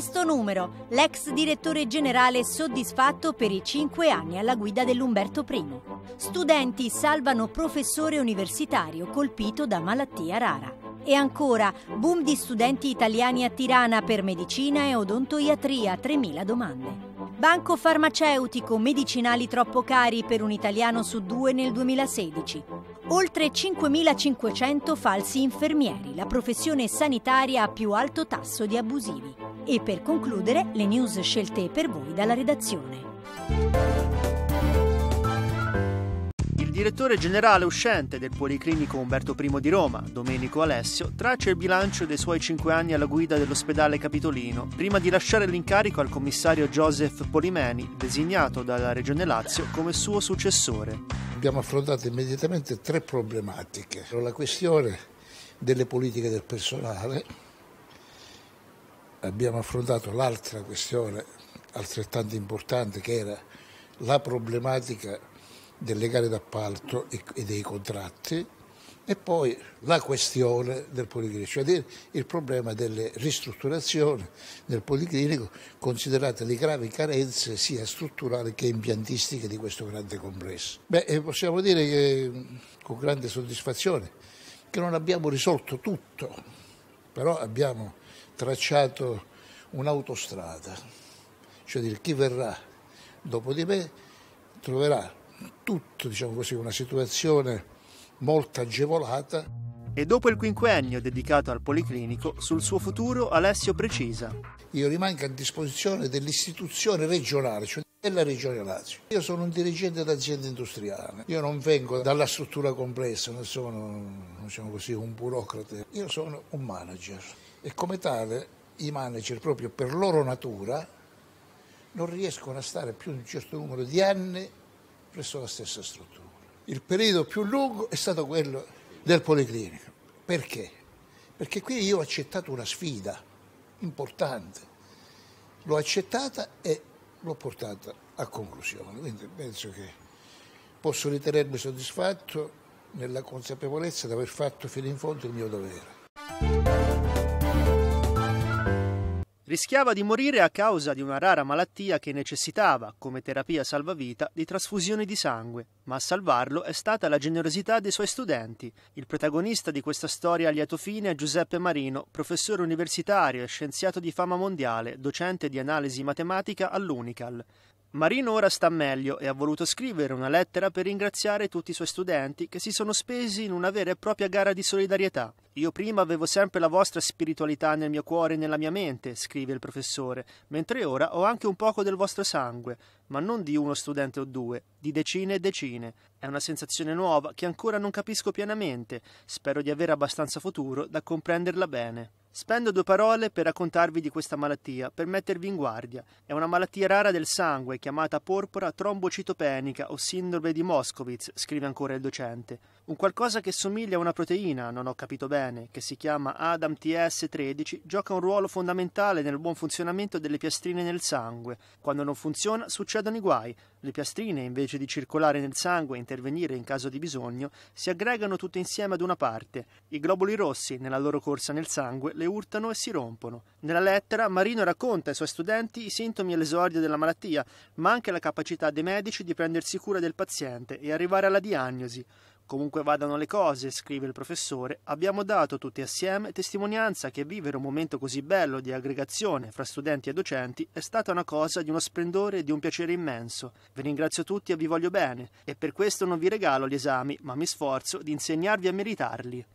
questo numero, l'ex direttore generale soddisfatto per i cinque anni alla guida dell'Umberto I. Studenti salvano professore universitario colpito da malattia rara. E ancora, boom di studenti italiani a Tirana per medicina e odontoiatria, 3.000 domande. Banco farmaceutico, medicinali troppo cari per un italiano su due nel 2016. Oltre 5.500 falsi infermieri, la professione sanitaria a più alto tasso di abusivi. E per concludere le news scelte per voi dalla redazione. Il direttore generale uscente del Policlinico Umberto I di Roma, Domenico Alessio, traccia il bilancio dei suoi cinque anni alla guida dell'ospedale capitolino, prima di lasciare l'incarico al commissario Joseph Polimeni, designato dalla Regione Lazio come suo successore. Abbiamo affrontato immediatamente tre problematiche. La questione delle politiche del personale, abbiamo affrontato l'altra questione altrettanto importante che era la problematica delle gare d'appalto e dei contratti e poi la questione del policlinico, cioè il problema delle ristrutturazioni del policlinico considerate le gravi carenze sia strutturali che impiantistiche di questo grande complesso. Beh, eh, possiamo dire che, con grande soddisfazione che non abbiamo risolto tutto, però abbiamo tracciato un'autostrada, cioè dire, chi verrà dopo di me troverà tutto, diciamo così, una situazione molto agevolata. E dopo il quinquennio dedicato al Policlinico, sul suo futuro Alessio precisa. Io rimango a disposizione dell'istituzione regionale, cioè della regione Lazio. Io sono un dirigente d'azienda industriale, io non vengo dalla struttura complessa, non sono diciamo così, un burocrate, io sono un manager e come tale i manager proprio per loro natura non riescono a stare più di un certo numero di anni presso la stessa struttura. Il periodo più lungo è stato quello del Policlinico. Perché? Perché qui io ho accettato una sfida importante, l'ho accettata e l'ho portata a conclusione. Quindi penso che posso ritenermi soddisfatto nella consapevolezza di aver fatto fino in fondo il mio dovere rischiava di morire a causa di una rara malattia che necessitava, come terapia salvavita, di trasfusioni di sangue, ma a salvarlo è stata la generosità dei suoi studenti. Il protagonista di questa storia a lieto fine è Giuseppe Marino, professore universitario e scienziato di fama mondiale, docente di analisi matematica all'Unical. Marino ora sta meglio e ha voluto scrivere una lettera per ringraziare tutti i suoi studenti che si sono spesi in una vera e propria gara di solidarietà. Io prima avevo sempre la vostra spiritualità nel mio cuore e nella mia mente, scrive il professore, mentre ora ho anche un poco del vostro sangue, ma non di uno studente o due, di decine e decine. È una sensazione nuova che ancora non capisco pienamente. Spero di avere abbastanza futuro da comprenderla bene. Spendo due parole per raccontarvi di questa malattia, per mettervi in guardia. È una malattia rara del sangue, chiamata porpora trombocitopenica o sindrome di Moscovitz, scrive ancora il docente un qualcosa che somiglia a una proteina, non ho capito bene, che si chiama Adam TS13, gioca un ruolo fondamentale nel buon funzionamento delle piastrine nel sangue. Quando non funziona succedono i guai. Le piastrine, invece di circolare nel sangue e intervenire in caso di bisogno, si aggregano tutte insieme ad una parte. I globuli rossi, nella loro corsa nel sangue, le urtano e si rompono. Nella lettera, Marino racconta ai suoi studenti i sintomi e l'esordio della malattia, ma anche la capacità dei medici di prendersi cura del paziente e arrivare alla diagnosi. Comunque vadano le cose, scrive il professore, abbiamo dato tutti assieme testimonianza che vivere un momento così bello di aggregazione fra studenti e docenti è stata una cosa di uno splendore e di un piacere immenso. Vi ringrazio tutti e vi voglio bene, e per questo non vi regalo gli esami, ma mi sforzo di insegnarvi a meritarli.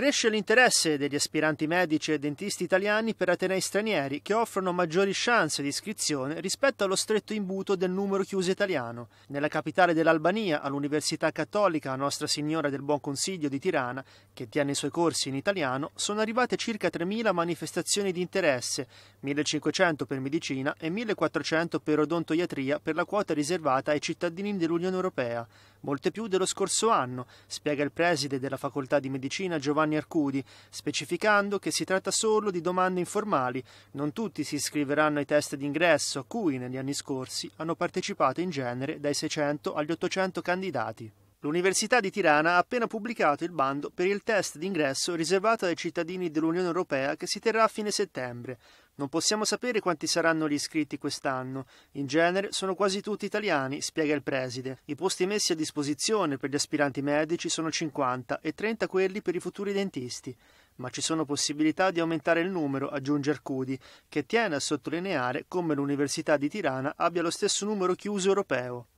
Cresce l'interesse degli aspiranti medici e dentisti italiani per atenei stranieri che offrono maggiori chance di iscrizione rispetto allo stretto imbuto del numero chiuso italiano. Nella capitale dell'Albania, all'Università Cattolica Nostra Signora del Buon Consiglio di Tirana, che tiene i suoi corsi in italiano, sono arrivate circa 3.000 manifestazioni di interesse, 1.500 per medicina e 1.400 per odontoiatria per la quota riservata ai cittadini dell'Unione Europea molte più dello scorso anno, spiega il preside della facoltà di medicina Giovanni Arcudi, specificando che si tratta solo di domande informali. Non tutti si iscriveranno ai test d'ingresso, a cui negli anni scorsi hanno partecipato in genere dai 600 agli 800 candidati. L'Università di Tirana ha appena pubblicato il bando per il test d'ingresso riservato ai cittadini dell'Unione Europea che si terrà a fine settembre. Non possiamo sapere quanti saranno gli iscritti quest'anno. In genere sono quasi tutti italiani, spiega il preside. I posti messi a disposizione per gli aspiranti medici sono 50 e 30 quelli per i futuri dentisti. Ma ci sono possibilità di aumentare il numero, aggiunge Arcudi, che tiene a sottolineare come l'Università di Tirana abbia lo stesso numero chiuso europeo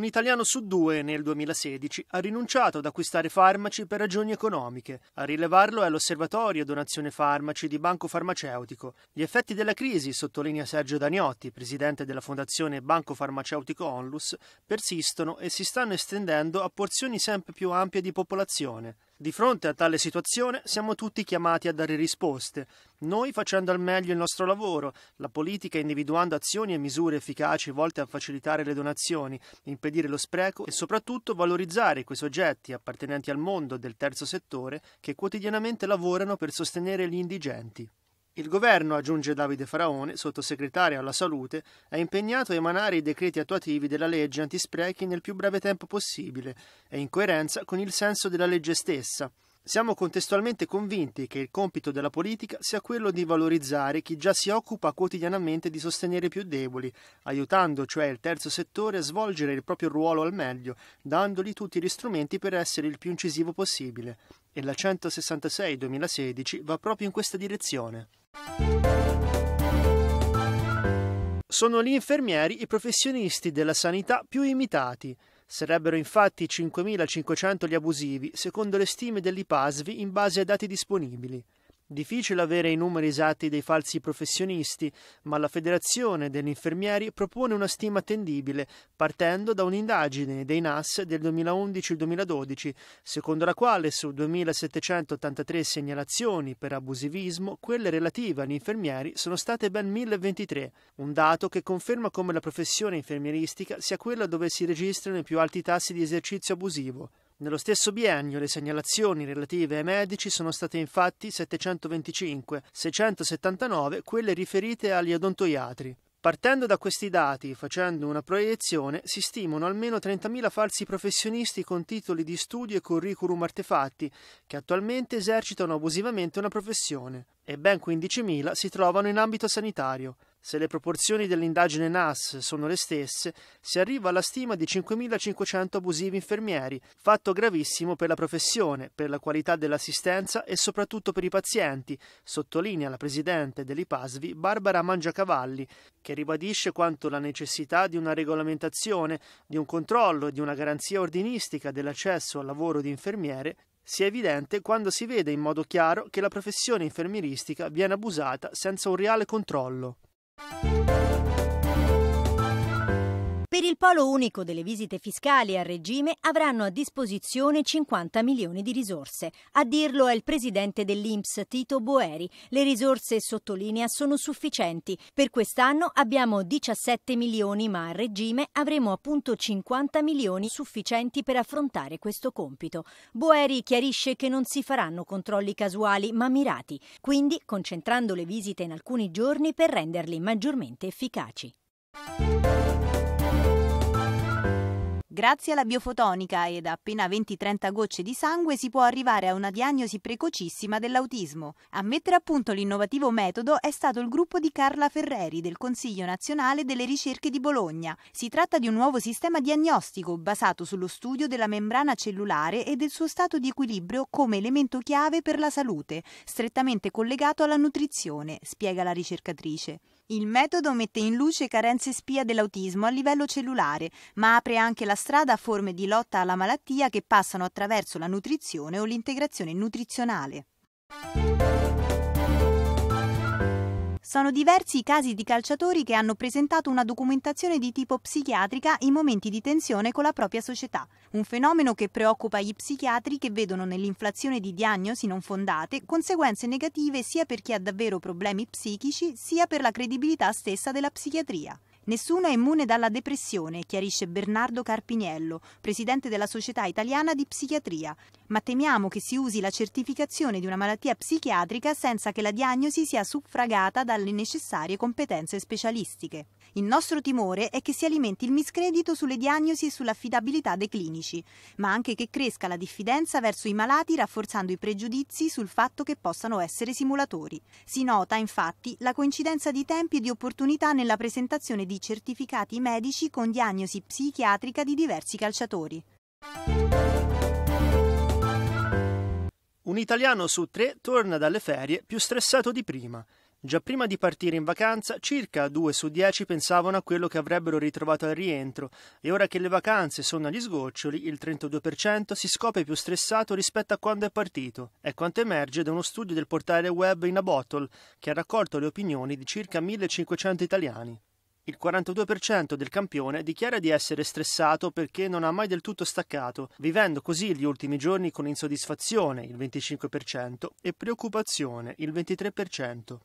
un italiano su due nel 2016 ha rinunciato ad acquistare farmaci per ragioni economiche. A rilevarlo è l'Osservatorio Donazione Farmaci di Banco Farmaceutico. Gli effetti della crisi, sottolinea Sergio Daniotti, presidente della fondazione Banco Farmaceutico Onlus, persistono e si stanno estendendo a porzioni sempre più ampie di popolazione. Di fronte a tale situazione siamo tutti chiamati a dare risposte, noi facendo al meglio il nostro lavoro, la politica individuando azioni e misure efficaci volte a facilitare le donazioni, impedire lo spreco e soprattutto valorizzare quei soggetti appartenenti al mondo del terzo settore che quotidianamente lavorano per sostenere gli indigenti. Il governo, aggiunge Davide Faraone, sottosegretario alla salute, è impegnato a emanare i decreti attuativi della legge antisprechi nel più breve tempo possibile e in coerenza con il senso della legge stessa. Siamo contestualmente convinti che il compito della politica sia quello di valorizzare chi già si occupa quotidianamente di sostenere i più deboli, aiutando cioè il terzo settore a svolgere il proprio ruolo al meglio, dandogli tutti gli strumenti per essere il più incisivo possibile. E la 166-2016 va proprio in questa direzione. Sono gli infermieri i professionisti della sanità più imitati. Sarebbero infatti 5.500 gli abusivi, secondo le stime dell'IPASVI in base ai dati disponibili. Difficile avere i numeri esatti dei falsi professionisti, ma la Federazione degli Infermieri propone una stima attendibile, partendo da un'indagine dei NAS del 2011-2012, secondo la quale su 2.783 segnalazioni per abusivismo, quelle relative agli infermieri sono state ben 1.023, un dato che conferma come la professione infermieristica sia quella dove si registrano i più alti tassi di esercizio abusivo, nello stesso biennio le segnalazioni relative ai medici sono state infatti 725, 679 quelle riferite agli odontoiatri. Partendo da questi dati, facendo una proiezione, si stimano almeno 30.000 falsi professionisti con titoli di studio e curriculum artefatti, che attualmente esercitano abusivamente una professione, e ben 15.000 si trovano in ambito sanitario. Se le proporzioni dell'indagine NAS sono le stesse, si arriva alla stima di 5.500 abusivi infermieri, fatto gravissimo per la professione, per la qualità dell'assistenza e soprattutto per i pazienti, sottolinea la presidente dell'IPASVI Barbara Mangiacavalli, che ribadisce quanto la necessità di una regolamentazione, di un controllo e di una garanzia ordinistica dell'accesso al lavoro di infermiere sia evidente quando si vede in modo chiaro che la professione infermieristica viene abusata senza un reale controllo. Thank you. Per il polo unico delle visite fiscali a regime avranno a disposizione 50 milioni di risorse. A dirlo è il presidente dell'Inps Tito Boeri. Le risorse, sottolinea, sono sufficienti. Per quest'anno abbiamo 17 milioni, ma a regime avremo appunto 50 milioni sufficienti per affrontare questo compito. Boeri chiarisce che non si faranno controlli casuali, ma mirati, quindi concentrando le visite in alcuni giorni per renderli maggiormente efficaci. Grazie alla biofotonica ed appena 20-30 gocce di sangue si può arrivare a una diagnosi precocissima dell'autismo. A mettere a punto l'innovativo metodo è stato il gruppo di Carla Ferreri del Consiglio nazionale delle ricerche di Bologna. Si tratta di un nuovo sistema diagnostico basato sullo studio della membrana cellulare e del suo stato di equilibrio come elemento chiave per la salute, strettamente collegato alla nutrizione, spiega la ricercatrice. Il metodo mette in luce carenze spia dell'autismo a livello cellulare, ma apre anche la strada a forme di lotta alla malattia che passano attraverso la nutrizione o l'integrazione nutrizionale. Sono diversi i casi di calciatori che hanno presentato una documentazione di tipo psichiatrica in momenti di tensione con la propria società, un fenomeno che preoccupa gli psichiatri che vedono nell'inflazione di diagnosi non fondate conseguenze negative sia per chi ha davvero problemi psichici sia per la credibilità stessa della psichiatria. Nessuno è immune dalla depressione, chiarisce Bernardo Carpiniello, presidente della Società Italiana di Psichiatria, ma temiamo che si usi la certificazione di una malattia psichiatrica senza che la diagnosi sia suffragata dalle necessarie competenze specialistiche. Il nostro timore è che si alimenti il miscredito sulle diagnosi e sull'affidabilità dei clinici, ma anche che cresca la diffidenza verso i malati rafforzando i pregiudizi sul fatto che possano essere simulatori. Si nota infatti la coincidenza di tempi e di opportunità nella presentazione di certificati medici con diagnosi psichiatrica di diversi calciatori. Un italiano su tre torna dalle ferie più stressato di prima. Già prima di partire in vacanza, circa due su dieci pensavano a quello che avrebbero ritrovato al rientro e ora che le vacanze sono agli sgoccioli, il 32% si scopre più stressato rispetto a quando è partito. È quanto emerge da uno studio del portale web In a Bottle, che ha raccolto le opinioni di circa 1500 italiani. Il 42% del campione dichiara di essere stressato perché non ha mai del tutto staccato, vivendo così gli ultimi giorni con insoddisfazione, il 25%, e preoccupazione, il 23%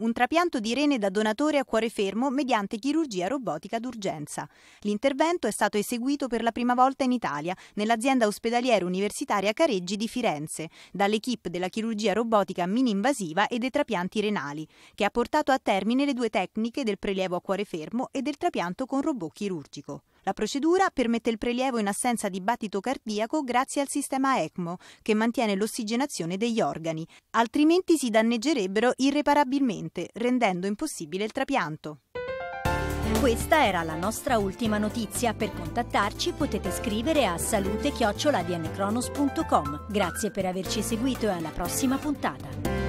un trapianto di rene da donatore a cuore fermo mediante chirurgia robotica d'urgenza. L'intervento è stato eseguito per la prima volta in Italia nell'azienda ospedaliera universitaria Careggi di Firenze, dall'equipe della chirurgia robotica mini-invasiva e dei trapianti renali, che ha portato a termine le due tecniche del prelievo a cuore fermo e del trapianto con robot chirurgico. La procedura permette il prelievo in assenza di battito cardiaco grazie al sistema ECMO, che mantiene l'ossigenazione degli organi, altrimenti si danneggerebbero irreparabilmente, rendendo impossibile il trapianto. Questa era la nostra ultima notizia. Per contattarci potete scrivere a salute Grazie per averci seguito e alla prossima puntata.